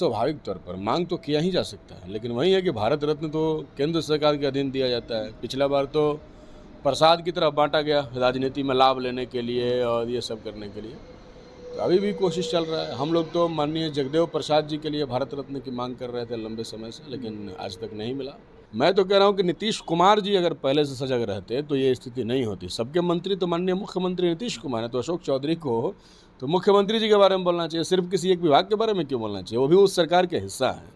स्वाभाविक तौर पर मांग तो किया ही जा सकता है लेकिन वही है कि भारत रत्न तो केंद्र सरकार के अधीन दिया जाता है पिछला बार तो प्रसाद की तरफ बांटा गया राजनीति में लाभ लेने के लिए और ये सब करने के लिए तो अभी भी कोशिश चल रहा है हम लोग तो माननीय जगदेव प्रसाद जी के लिए भारत रत्न की मांग कर रहे थे लंबे समय से लेकिन आज तक नहीं मिला मैं तो कह रहा हूँ कि नीतीश कुमार जी अगर पहले से सजग रहते तो ये स्थिति नहीं होती सबके मंत्री तो माननीय मुख्यमंत्री नीतीश कुमार है तो अशोक चौधरी को तो मुख्यमंत्री जी के बारे में बोलना चाहिए सिर्फ किसी एक विभाग के बारे में क्यों बोलना चाहिए वो भी उस सरकार के हिस्सा है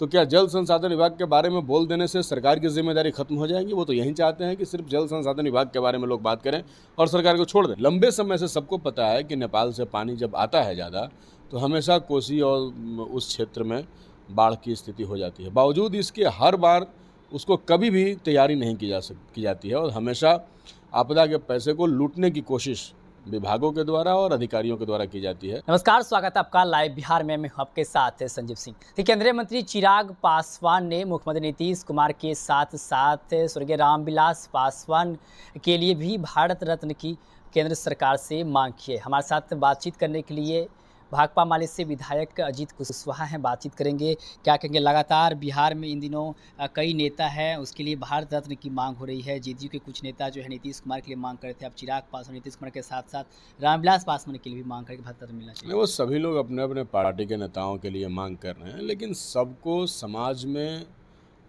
तो क्या जल संसाधन विभाग के बारे में बोल देने से सरकार की जिम्मेदारी खत्म हो जाएगी वो तो यही चाहते हैं कि सिर्फ जल संसाधन विभाग के बारे में लोग बात करें और सरकार को छोड़ दें लंबे समय से सबको पता है कि नेपाल से पानी जब आता है ज़्यादा तो हमेशा कोसी और उस क्षेत्र में बाढ़ की स्थिति हो जाती है बावजूद इसके हर बार उसको कभी भी तैयारी नहीं की जा सक की जाती है और हमेशा आपदा के पैसे को लूटने की कोशिश विभागों के द्वारा और अधिकारियों के द्वारा की जाती है नमस्कार स्वागत है आपका लाइव बिहार में मैं आपके साथ संजीव सिंह केंद्रीय मंत्री चिराग पासवान ने मुख्यमंत्री नीतीश कुमार के साथ साथ स्वर्गीय रामविलास पासवान के लिए भी भारत रत्न की केंद्र सरकार से मांग की है हमारे साथ बातचीत करने के लिए भाकपा माले से विधायक अजीत कुशवाहा हैं बातचीत करेंगे क्या कहेंगे लगातार बिहार में इन दिनों कई नेता हैं उसके लिए भारत रत्न की मांग हो रही है जेडीयू के कुछ नेता जो है नीतीश कुमार के लिए मांग करते हैं अब चिराग पासवान नीतीश कुमार के साथ साथ रामविलास पासवान के लिए भी मांग करके भारत रत्न मिलना चाहिए वो सभी लोग अपने अपने पार्टी के नेताओं के लिए मांग कर रहे हैं लेकिन सबको समाज में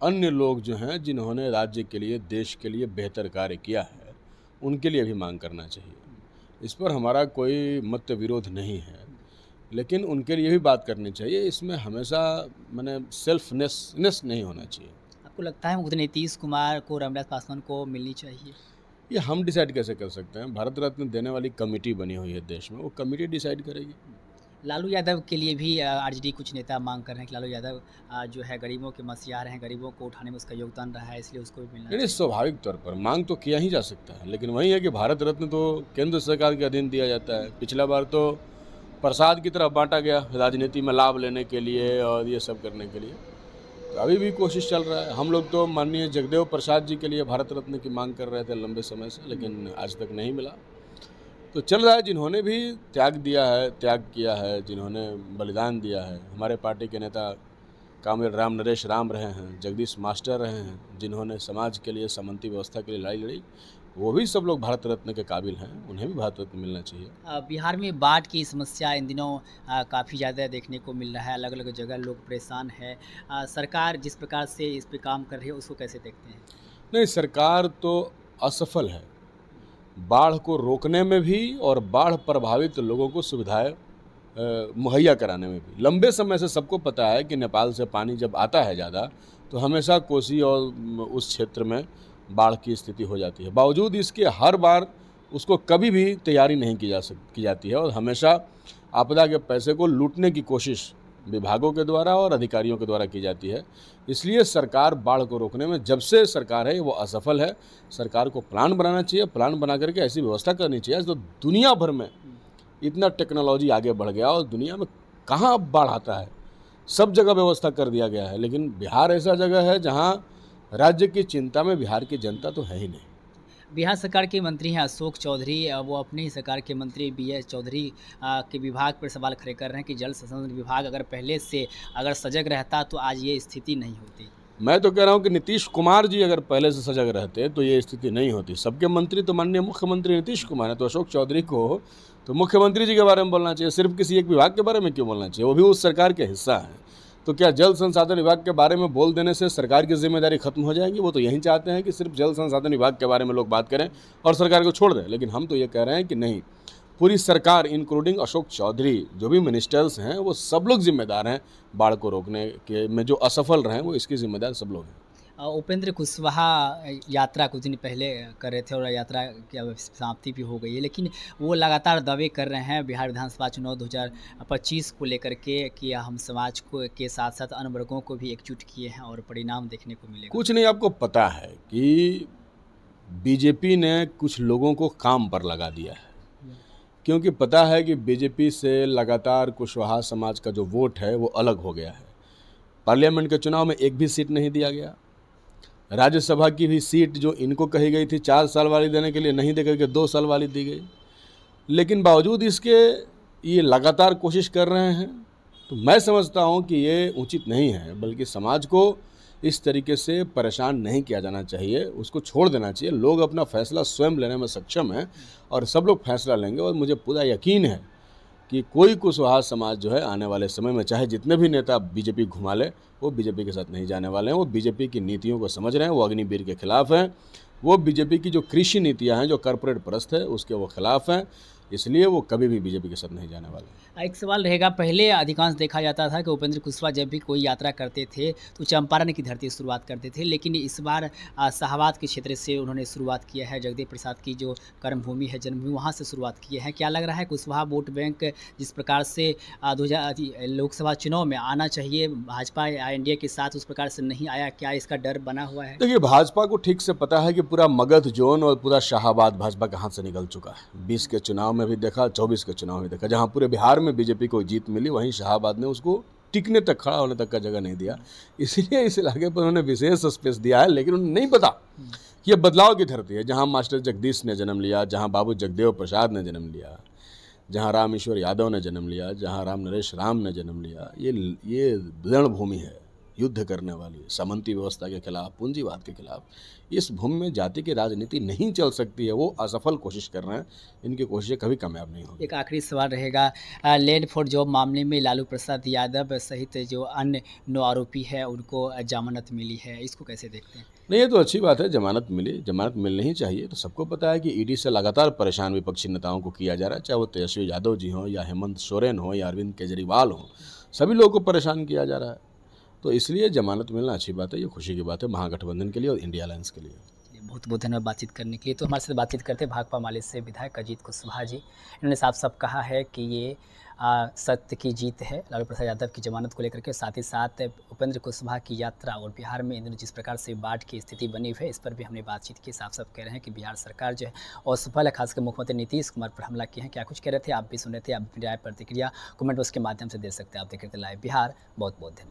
अन्य लोग जो हैं जिन्होंने राज्य के लिए देश के लिए बेहतर कार्य किया है उनके लिए भी मांग करना चाहिए इस पर हमारा कोई मत विरोध नहीं है लेकिन उनके लिए भी बात करनी चाहिए इसमें हमेशा मैंने सेल्फनेसनेस नहीं होना चाहिए आपको लगता है खुद नीतीश कुमार को रामविलास पासवान को मिलनी चाहिए ये हम डिसाइड कैसे कर सकते हैं भारत रत्न देने वाली कमेटी बनी हुई है देश में वो कमेटी डिसाइड करेगी लालू यादव के लिए भी आरजेडी कुछ नेता मांग कर रहे हैं कि लालू यादव जो है गरीबों के मसीहार हैं गरीबों को उठाने में उसका योगदान रहा है इसलिए उसको भी मिलना नहीं स्वाभाविक तौर पर मांग तो किया ही जा सकता है लेकिन वही है कि भारत रत्न तो केंद्र सरकार के अधीन दिया जाता है पिछला बार तो प्रसाद की तरफ बांटा गया राजनीति में लाभ लेने के लिए और ये सब करने के लिए तो अभी भी कोशिश चल रहा है हम लोग तो माननीय जगदेव प्रसाद जी के लिए भारत रत्न की मांग कर रहे थे लंबे समय से लेकिन आज तक नहीं मिला तो चल रहा है जिन्होंने भी त्याग दिया है त्याग किया है जिन्होंने बलिदान दिया है हमारे पार्टी के नेता कामरेड राम नरेश राम रहे हैं जगदीश मास्टर रहे हैं जिन्होंने समाज के लिए सामंती व्यवस्था के लिए लड़ाई लड़ी वो भी सब लोग भारत रत्न के काबिल हैं उन्हें भी भारत रत्न मिलना चाहिए बिहार में बाढ़ की समस्या इन दिनों काफ़ी ज़्यादा देखने को मिल रहा है अलग अलग जगह लोग परेशान है आ, सरकार जिस प्रकार से इस पर काम कर रही है उसको कैसे देखते हैं नहीं सरकार तो असफल है बाढ़ को रोकने में भी और बाढ़ प्रभावित लोगों को सुविधाएं मुहैया कराने में भी लंबे समय से सबको पता है कि नेपाल से पानी जब आता है ज़्यादा तो हमेशा कोसी और उस क्षेत्र में बाढ़ की स्थिति हो जाती है बावजूद इसके हर बार उसको कभी भी तैयारी नहीं की जा सक की जाती है और हमेशा आपदा के पैसे को लूटने की कोशिश विभागों के द्वारा और अधिकारियों के द्वारा की जाती है इसलिए सरकार बाढ़ को रोकने में जब से सरकार है वो असफल है सरकार को प्लान बनाना चाहिए प्लान बना करके ऐसी व्यवस्था करनी चाहिए तो दुनिया भर में इतना टेक्नोलॉजी आगे बढ़ गया और दुनिया में कहाँ बाढ़ आता है सब जगह व्यवस्था कर दिया गया है लेकिन बिहार ऐसा जगह है जहाँ राज्य की चिंता में बिहार की जनता तो है ही नहीं बिहार सरकार के मंत्री हैं अशोक चौधरी वो अपने ही सरकार के मंत्री बी एस चौधरी के विभाग पर सवाल खड़े कर रहे हैं कि जल संसाधन विभाग अगर पहले से अगर सजग रहता तो आज ये स्थिति नहीं होती मैं तो कह रहा हूँ कि नीतीश कुमार जी अगर पहले से सजग रहते तो ये स्थिति नहीं होती सबके मंत्री तो माननीय मुख्यमंत्री नीतीश कुमार है तो अशोक चौधरी को तो मुख्यमंत्री जी के बारे में बोलना चाहिए सिर्फ किसी एक विभाग के बारे में क्यों बोलना चाहिए वो भी उस सरकार के हिस्सा हैं तो क्या जल संसाधन विभाग के बारे में बोल देने से सरकार की जिम्मेदारी खत्म हो जाएगी वो तो यही चाहते हैं कि सिर्फ जल संसाधन विभाग के बारे में लोग बात करें और सरकार को छोड़ दें लेकिन हम तो ये कह रहे हैं कि नहीं पूरी सरकार इंक्लूडिंग अशोक चौधरी जो भी मिनिस्टर्स हैं वो सब लोग जिम्मेदार हैं बाढ़ को रोकने के में जो असफल रहे हैं वो इसकी जिम्मेदार सब लोग हैं उपेंद्र कुशवाहा यात्रा कुछ दिन पहले कर रहे थे और यात्रा की समाप्ति भी हो गई है लेकिन वो लगातार दावे कर रहे हैं बिहार विधानसभा चुनाव दो को लेकर के कि हम समाज को के साथ साथ अन्य वर्गों को भी एकजुट किए हैं और परिणाम देखने को मिले कुछ नहीं आपको पता है कि बीजेपी ने कुछ लोगों को काम पर लगा दिया है क्योंकि पता है कि बीजेपी से लगातार कुशवाहा समाज का जो वोट है वो अलग हो गया है पार्लियामेंट के चुनाव में एक भी सीट नहीं दिया गया राज्यसभा की भी सीट जो इनको कही गई थी चार साल वाली देने के लिए नहीं दे करके दो साल वाली दी गई लेकिन बावजूद इसके ये लगातार कोशिश कर रहे हैं तो मैं समझता हूँ कि ये उचित नहीं है बल्कि समाज को इस तरीके से परेशान नहीं किया जाना चाहिए उसको छोड़ देना चाहिए लोग अपना फैसला स्वयं लेने में सक्षम हैं और सब लोग फैसला लेंगे और मुझे पूरा यकीन है कि कोई कुशवाहा समाज जो है आने वाले समय में चाहे जितने भी नेता बीजेपी घुमा ले वो बीजेपी के साथ नहीं जाने वाले हैं वो बीजेपी की नीतियों को समझ रहे हैं वो अग्निवीर के खिलाफ हैं वो बीजेपी की जो कृषि नीतियाँ हैं जो कॉरपोरेट परस्त है उसके वो खिलाफ हैं इसलिए वो कभी भी बीजेपी के साथ नहीं जाने वाले हाँ, एक सवाल रहेगा पहले अधिकांश देखा जाता था कि उपेंद्र कुशवाहा जब भी कोई यात्रा करते थे तो चंपारण की धरती शुरुआत करते थे लेकिन इस बार शाहबाद के क्षेत्र से उन्होंने शुरुआत किया है जगदेव प्रसाद की जो कर्मभूमि है जन्मभूमि वहाँ से शुरुआत की है क्या लग रहा है कुशवाहा वोट बैंक जिस प्रकार से दो लोकसभा चुनाव में आना चाहिए भाजपा या एनडीए के साथ उस प्रकार से नहीं आया क्या इसका डर बना हुआ है देखिए भाजपा को ठीक से पता है कि पूरा मगध जोन और पूरा शाहबाद भाजपा कहाँ से निकल चुका है बीस के चुनाव में में भी देखा चौबीस के चुनाव में देखा जहाँ पूरे बिहार में बीजेपी को जीत मिली वहीं शाहबाद ने उसको टिकने तक खड़ा होने तक का जगह नहीं दिया इसलिए इस इलाके पर उन्होंने विशेष स्पेस दिया है लेकिन उन्हें नहीं पता कि यह बदलाव की धरती है जहाँ मास्टर जगदीश ने जन्म लिया जहाँ बाबू जगदेव प्रसाद ने जन्म लिया जहाँ रामेश्वर यादव ने जन्म लिया जहाँ राम नरेश राम ने जन्म लिया ये ये रणभूमि है युद्ध करने वाली सामंती व्यवस्था के खिलाफ पूंजीवाद के खिलाफ इस भूमि में जाति की राजनीति नहीं चल सकती है वो असफल कोशिश कर रहे हैं इनकी कोशिशें कभी कामयाब नहीं होगी एक आखिरी सवाल रहेगा लैंड फॉर जॉब मामले में लालू प्रसाद यादव सहित जो अन्य नौ आरोपी है उनको जमानत मिली है इसको कैसे देखते हैं नहीं ये तो अच्छी बात है जमानत मिली जमानत मिलनी ही चाहिए तो सबको पता है कि ईडी से लगातार परेशान विपक्षी नेताओं को किया जा रहा है चाहे वो तेजस्वी यादव जी हों या हेमंत सोरेन हों या अरविंद केजरीवाल हों सभी लोगों को परेशान किया जा रहा है तो इसलिए जमानत मिलना अच्छी बात है ये खुशी की बात है महागठबंधन के लिए और इंडिया अलायंस के लिए बहुत बहुत धन्यवाद बातचीत करने के लिए तो हमारे साथ बातचीत करते हैं भाकपा माले से विधायक अजीत कुशवाहा जी इन्होंने साफ साफ कहा है कि ये सत्य की जीत है लालू प्रसाद यादव की जमानत को लेकर के साथ ही साथ उपेंद्र कुशवाहा की यात्रा और बिहार में इन्होंने जिस प्रकार से बाढ़ की स्थिति बनी हुई है इस पर भी हमने बातचीत की साफ साफ कह रहे हैं कि बिहार सरकार जो है असफल है खासकर मुख्यमंत्री नीतीश कुमार पर हमला किया है क्या कुछ कह रहे थे आप भी सुन रहे थे आप अपनी राय प्रतिक्रिया कमेंट उसके माध्यम से दे सकते हैं आप देख रहे थे लाइव बिहार बहुत बहुत धन्यवाद